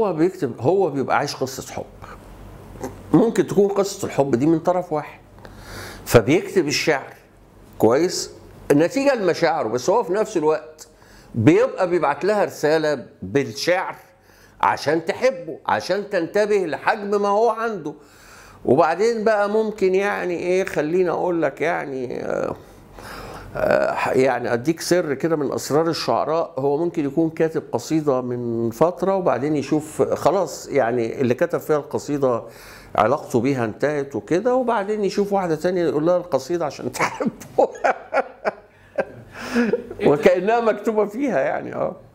هو بيكتب هو بيبقى عايش قصه حب ممكن تكون قصه الحب دي من طرف واحد فبيكتب الشعر كويس النتيجه لمشاعره بس هو في نفس الوقت بيبقى بيبعت لها رساله بالشعر عشان تحبه عشان تنتبه لحجم ما هو عنده وبعدين بقى ممكن يعني ايه خليني اقول لك يعني آه يعني اديك سر كده من اسرار الشعراء هو ممكن يكون كاتب قصيده من فتره وبعدين يشوف خلاص يعني اللي كتب فيها القصيده علاقته بيها انتهت وكده وبعدين يشوف واحده ثانيه يقول لها القصيده عشان تحبه إيه؟ وكانها مكتوبه فيها يعني اه